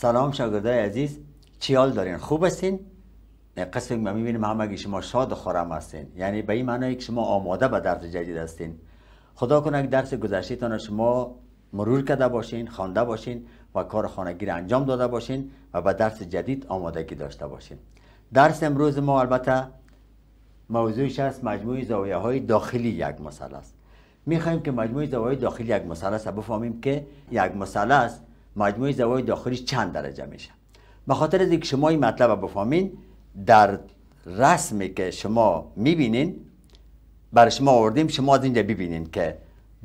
سلام شاگردای عزیز چیال دارین خوب هستین قسم ما میبینیم همگی شما شاد و خورم هستین یعنی به این معنی که شما آماده به درس جدید هستین خدا کنه که درس گذشته شما مرور کرده باشین خوانده باشین و کار خانگی انجام داده باشین و به درس جدید آمادگی داشته باشین درس امروز ما البته موضوعش است مجموع زاویه های داخلی یک مثلث میخوایم که مجموعه زاویه داخلی یک مثلث بفهمیم که یک مثلث مجموع زوایای داخلی چند درجه میشه به خاطر اینکه شما این مطلب رو بفهمین در رسمی که شما میبینین بر شما آوردیم شما از اینجا ببینین که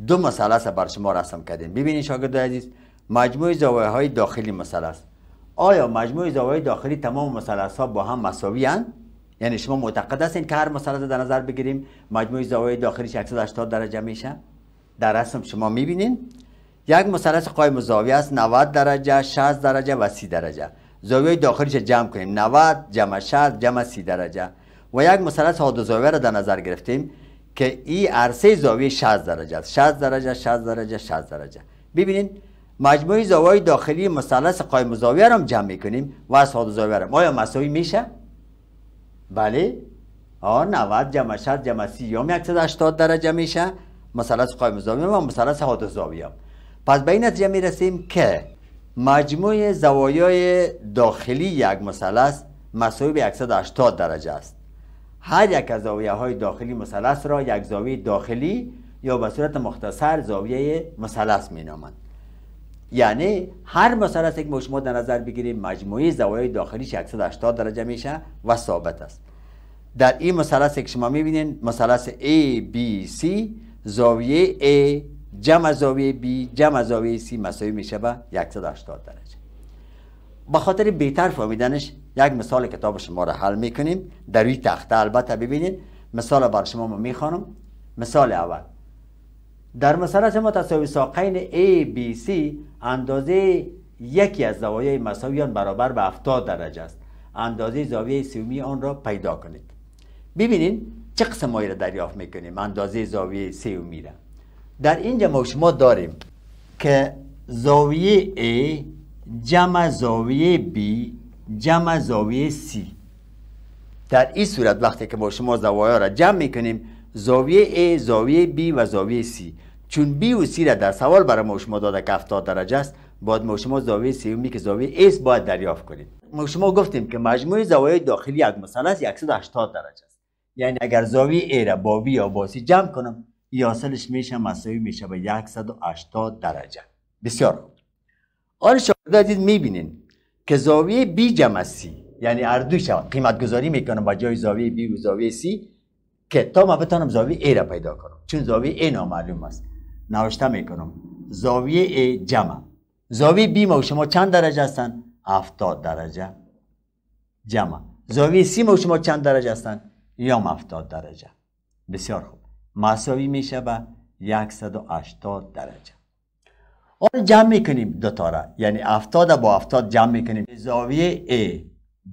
دو مثلث بر شما رسم کردیم ببینین شاگرد عزیز مجموع زاویه های داخلی مثلث آیا مجموع زاویه داخلی تمام مثلث ها با هم مساوی یعنی شما معتقد هستین که هر مثلث در نظر بگیریم مجموع زاویه داخلی 180 درجه میشه در رسم شما میبینین یک مثلث قایم زاویه است 90 درجه 60 درجه و 30 درجه زاویه داخلیش جمع کنیم 90 جمع 60 جمع 30 درجه و یک مثلث حاد زاویه را در نظر گرفتیم که این عرصه زاویه 60 درجه است 60 درجه 60 درجه 60 درجه ببینید مجموع زاویه داخلی مثلث قایم زاویه را هم جمع میکنیم و از حاد زاویه را آیا مساوی میشه بله آ 90 جمع 60 جمع 30 یا 180 درجه میشه مثلث قایم زاویه و مثلث حاد زاویه پس به این نتیجه می رسیم که مجموع زوایای داخلی یک مثلث مساوی به 180 درجه است هر یک از زاویه های داخلی مثلث را یک زاویه داخلی یا به صورت مختصر زاویه مثلث می نامند یعنی هر مثلث یک شما در نظر بگیریم مجموعه زوایای داخلیش 180 درجه میشه و ثابت است در این مثلث که شما بینید مثلث ABC زاویه A جمع زاویه بی جمع زاویه سی مساوی میشه به 180 درجه به خاطر بهتر فهمیدنش یک مثال کتاب شما را حل میکنیم در روی تخته البته ببینید مثال بر شما ما میخوانم مثال اول در مثال شما تساوی ساقین C، اندازه یکی از زوایای مساوی برابر به 70 درجه است اندازه زاویه سیومی آن را پیدا کنید ببینید چه قسم را دریافت میکنیم اندازه زاویه سیومی را در اینجا ما شما داریم که زاویه A جمع زاویه B جمع زاویه C در این صورت وقتی که ما شما زوایا را جمع میکنیم زاویه A زاویه B و زاویه C چون B و C را در سوال برای ما شما داده که 70 درجه است باید ما شما زاویه و که زاویه S باید دریافت کنیم ما شما گفتیم که مجموع زوایای داخلی یک مثلث 180 درجه است یعنی اگر زاویه A را با B یا با C جمع کنم یاسلش میشه مساوی میشه به 180 درجه بسیار خوب آن دادید میبینین که زاویه بی جمع سی یعنی اردو شود قیمت گذاری میکنم با جای زاویه بی و زاویه سی که تا ما بتانم زاویه ای را پیدا کنم چون زاویه ای نامعلوم است نوشته میکنم زاویه ای جمع زاویه بی ما و شما چند درجه هستن 70 درجه جمع زاویه سی ما و شما چند درجه هستن یا 70 درجه بسیار خوب مساوی میشه به 180 درجه آن جمع میکنیم دو تاره یعنی 70 با 70 جمع میکنیم زاویه A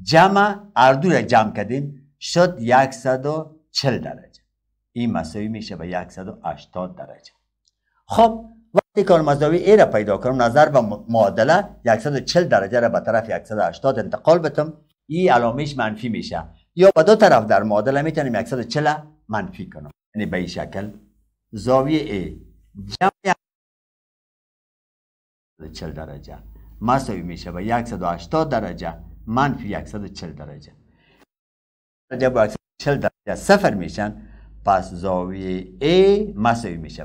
جمع اردو را جمع کردیم شد 140 درجه این مساوی میشه به 180 درجه خب وقتی که مزاوی ای را پیدا کنم نظر به معادله 140 درجه را به طرف 180 انتقال بتم این علامهش منفی میشه یا به دو طرف در معادله میتونیم 140 منفی کنم یعنی به شکل زاویه ای جمع چل درجه مساوی میشه به 180 درجه منفی 140 درجه درجه با 140 درجه سفر میشن پس زاویه ای مساوی میشه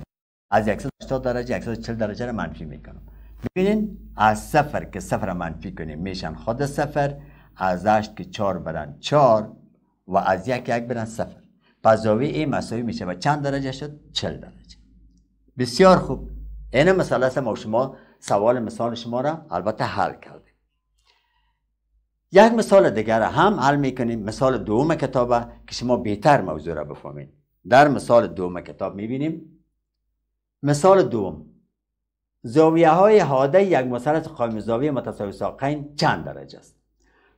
از 180 درجه 140 درجه رو منفی میکنم ببینین از سفر که صفر منفی کنیم میشن خود سفر از 8 که 4 برن 4 و از یک 1 برن سفر فضاوی این مساوی میشه و چند درجه شد؟ چل درجه بسیار خوب این مسئله است ما شما سوال مثال شما را البته حل کردیم یک مثال دیگر هم حل میکنیم مثال دوم کتابه که شما بهتر موضوع را بفهمید در مثال دوم کتاب میبینیم مثال دوم زاویه های حاده یک مثلث قائم زاویه متساوی ساقین چند درجه است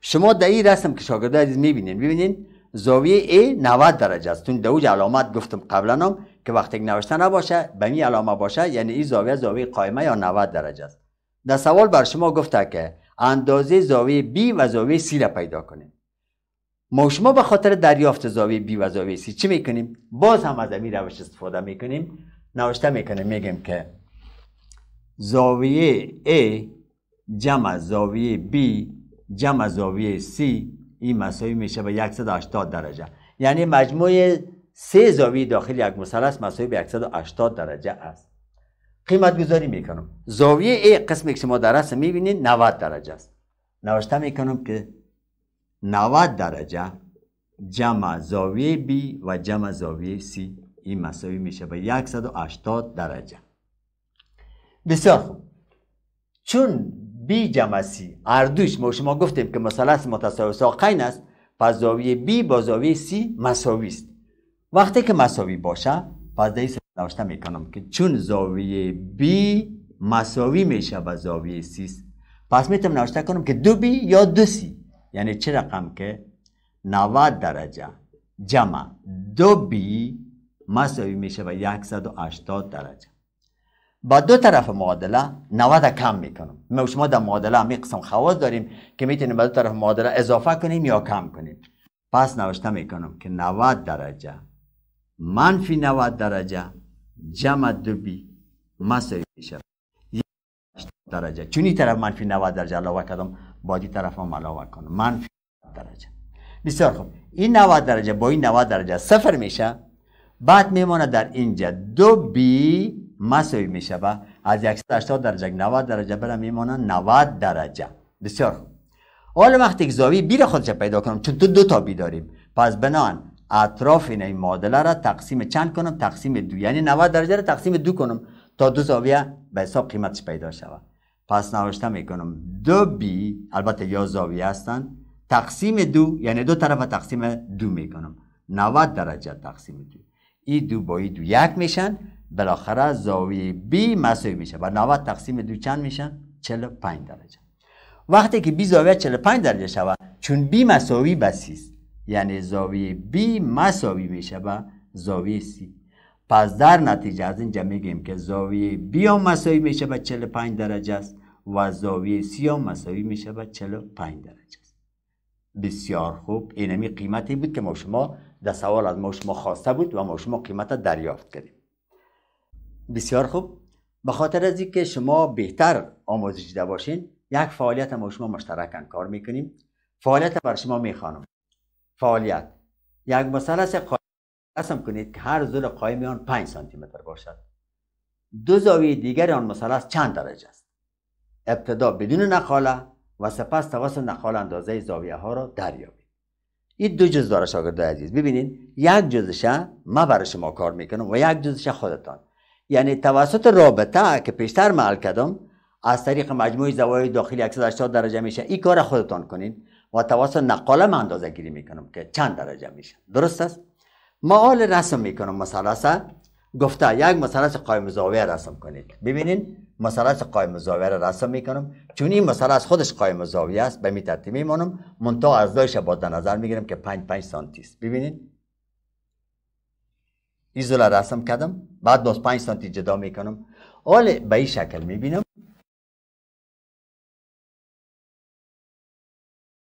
شما در این رسم که شاگرد عزیز میبینین ببینین زاویه A 90 درجه است تون دوج علامت گفتم قبلا هم که وقتی نوشته نباشه به این علامه باشه یعنی این زاویه زاویه قائمه یا 90 درجه است در سوال بر شما گفته که اندازه زاویه B و زاویه C را پیدا کنیم ما شما به خاطر دریافت زاویه B و زاویه C چی میکنیم باز هم از این روش استفاده میکنیم نوشته میکنیم میگیم که زاویه A جمع زاویه B جمع زاویه C این مساوی میشه به 180 درجه یعنی مجموع سه زاویه داخل یک مثلث مساوی به 180 درجه است قیمت گذاری میکنم زاویه A قسمی که شما در رسم میبینید 90 درجه است نوشته میکنم که 90 درجه جمع زاویه B و جمع زاویه C این مساوی میشه به 180 درجه بسیار خوب چون بی جمع سی اردوش ما شما گفتیم که مثلث متساوی ساقین است پس زاویه بی با زاویه سی مساوی است وقتی که مساوی باشه پس در نوشته میکنم که چون زاویه بی مساوی میشه با زاویه سی پس میتونم نوشته کنم که دو بی یا دو سی یعنی چه رقم که 90 درجه جمع دو بی مساوی میشه و 180 درجه با دو طرف معادله 90 کم میکنم ما شما در معادله می قسم خواص داریم که میتونیم به دو طرف معادله اضافه کنیم یا کم کنیم پس نوشته میکنم که 90 درجه منفی 90 درجه جمع دو بی مساوی میشه درجه چون این طرف منفی 90 درجه علاوه کردم با دی طرف هم علاوه کنم منفی 90 درجه بسیار خوب این 90 درجه با این 90 درجه صفر میشه بعد میمونه در اینجا دو بی مساوی می شود از 180 درجه 90 درجه برم میمانه 90 درجه بسیار خوب حالا وقتی که زاویه بیر خودش پیدا کنم چون تو دو تا بی داریم پس بنان اطراف این, این معادله را تقسیم چند کنم تقسیم دو یعنی 90 درجه را تقسیم دو کنم تا دو زاویه به حساب قیمتش پیدا شود پس نوشته میکنم دو بی البته یا زاویه هستند تقسیم دو یعنی دو طرف تقسیم دو میکنم 90 درجه تقسیم دو ای دو با ای دو یک میشن بالاخره زاویه B مساوی میشه و 90 تقسیم دو چند میشن 45 درجه وقتی که بی زاویه 45 درجه شود چون بی مساوی به است یعنی زاویه B مساوی میشه با زاویه سی. پس در نتیجه از اینجا میگیم که زاویه بی هم مساوی میشه با 45 درجه است و زاویه سی هم مساوی میشه با 45 درجه است بسیار خوب اینمی قیمتی بود که ما شما در سوال از ما شما خواسته بود و ما شما قیمت دریافت کردیم بسیار خوب به خاطر از اینکه شما بهتر آموزش دیده باشین یک فعالیت ما شما مشترکاً کار میکنیم فعالیت بر شما میخوانم فعالیت یک مثلث قسم کنید که هر زل قایم آن 5 سانتی متر باشد دو زاویه دیگر آن مثلث چند درجه است ابتدا بدون نخاله و سپس توسط نخاله اندازه زاویه ها را دریاب این دو جز داره شاگرد عزیز ببینین یک جزشه ما برای شما کار میکنم و یک جزشه خودتان یعنی توسط رابطه که پیشتر معل کردم از طریق مجموع زوایای داخلی 180 درجه میشه این کار خودتان کنین و توسط نقاله من اندازه گیری میکنم که چند درجه میشه درست است حال رسم میکنم مثلث گفته یک مثلث قایم زاویه رسم کنید ببینین مسئلهش قایم زاویه را رسم میکنم چون این مسئله از خودش قایم زاویه است به می ترتیب میمانم منطقه از دایش باز در نظر میگیرم که 5 5 سانتی است ببینید این رسم کردم بعد باز 5 سانتی جدا میکنم حال به این شکل میبینم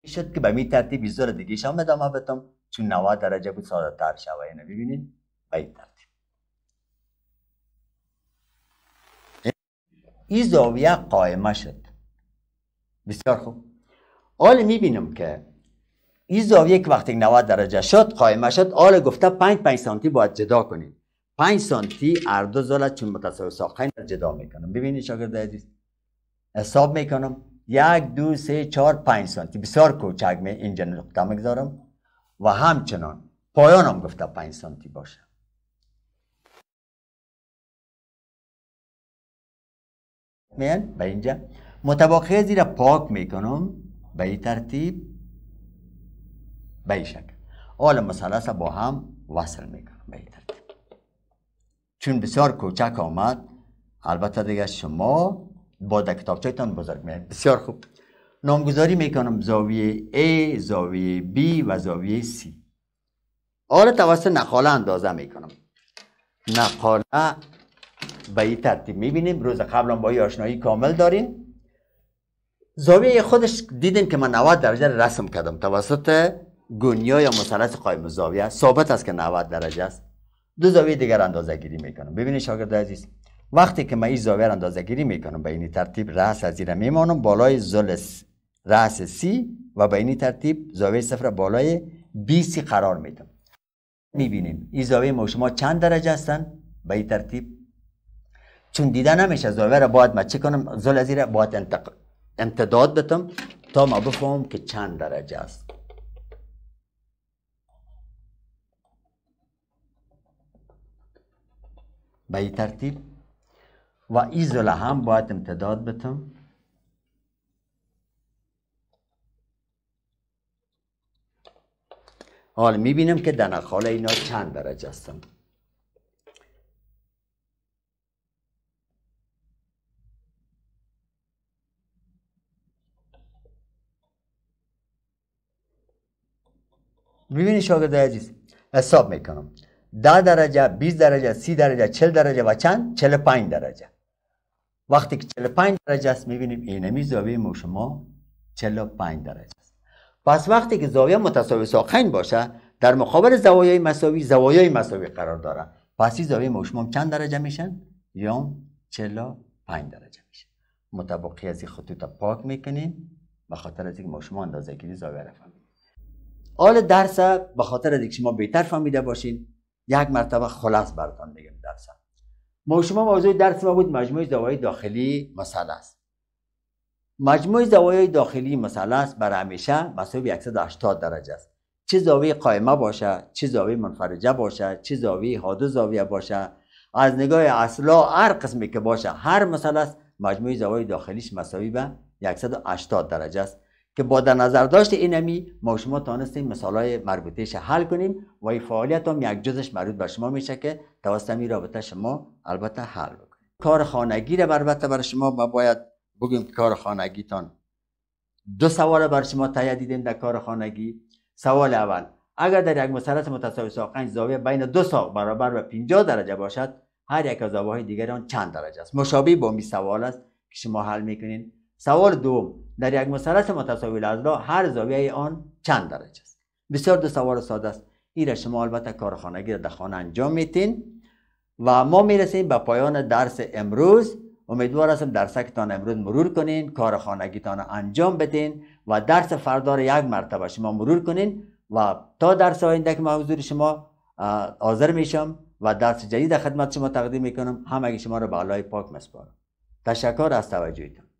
شد که به می ترتیب این دیگه شام ادامه بدم چون 90 درجه بود ساده تر شوه اینو ببینید به این این زاویه قائمه شد بسیار خوب حال میبینم که این زاویه که وقتی 90 درجه شد قائمه شد حال گفته 5 5 سانتی باید جدا کنیم 5 سانتی هر دو زاله چون متساوی ساقین جدا میکنم ببینید شاگرد عزیز حساب میکنم یک دو سه چهار پنج سانتی بسیار کوچک می اینجا نقطه میگذارم و همچنان پایانم گفته پنج سانتی باشه میان به اینجا متباقی زیرا پاک میکنم به این ترتیب به این شکل با هم وصل میکنم به این ترتیب چون بسیار کوچک آمد البته دیگه شما با در کتابچهتان بزرگ میاد بسیار خوب نامگذاری میکنم زاویه A زاویه B و زاویه C حالا آره، توسط نقاله اندازه میکنم نقاله به این ترتیب میبینیم روز قبلا با این آشنایی کامل داریم زاویه خودش دیدیم که من 90 درجه رسم کردم توسط گونیا یا مثلث قایم زاویه ثابت است که 90 درجه است دو زاویه دیگر اندازه گیری میکنم ببینید شاگرد عزیز وقتی که من این زاویه اندازه گیری میکنم به این ترتیب رأس از زیر میمانم بالای زل رأس سی و به این ترتیب زاویه صفر بالای بی سی قرار میدم میبینیم این زاویه ما شما چند درجه هستن به این ترتیب چون دیده نمیشه زاویه را باید ما کنم زل از باید امتداد بتم تا ما بفهم که چند درجه است به این ترتیب و این زله هم باید امتداد بتم حال میبینم که در اینا چند درجه هستم میبینید شاگرد عزیز حساب میکنم 10 درجه 20 درجه 30 درجه 40 درجه و چند 45 درجه وقتی که 45 درجه است میبینیم اینمی زاویه ما شما 45 درجه است پس وقتی که زاویه متساوی ساخن باشه در مقابل زوایای مساوی زوایای مساوی قرار داره پس این زاویه ما شما چند درجه میشن یا 45 درجه میشه متبقی از این خطوط پاک میکنیم به خاطر از اینکه ما شما اندازه زاویه آل درس به خاطر اینکه شما بهتر فهمیده باشین یک مرتبه خلاص براتون میگم درس ما شما موضوع درس ما بود مجموعه زوایای داخلی مسئله است مجموعه زوایای داخلی مسئله است بر همیشه مساوی 180 درجه است چه زاویه قائمه باشه چه زاویه منفرجه باشه چه زاویه حادو زاویه باشه از نگاه اصلا هر قسمی که باشه هر مسئله است مجموعه زوایای داخلیش مساوی به 180 درجه است که با در نظر داشت اینمی ما شما تانستیم های مربوطهش حل کنیم و این فعالیت هم یک جزش مربوط به شما میشه که توسط این رابطه شما البته حل بکنیم کار خانگی را البته برای شما ما باید بگیم که کار تان دو سوال بر شما تایه دیدیم در کار خانگی سوال اول اگر در یک مثلث متساوی ساقنج زاویه بین دو ساق برابر و 50 درجه باشد هر یک از زاویه‌های دیگر آن چند درجه است مشابه با می سوال است که شما حل میکنین سوال دوم در یک مثلث متساوی الاضلاع هر زاویه آن چند درجه است بسیار دو سوال ساده است این را شما البته کارخانگی را در خانه انجام میتین و ما میرسیم به پایان درس امروز امیدوار هستم درسکتان امروز مرور کنین کار خانگیتان انجام بدین و درس فردا را یک مرتبه شما مرور کنین و تا درس آینده که شما آذر میشم و درس جدید خدمت شما تقدیم میکنم همگی شما را به علای پاک مسپارم تشکر از توجهتون.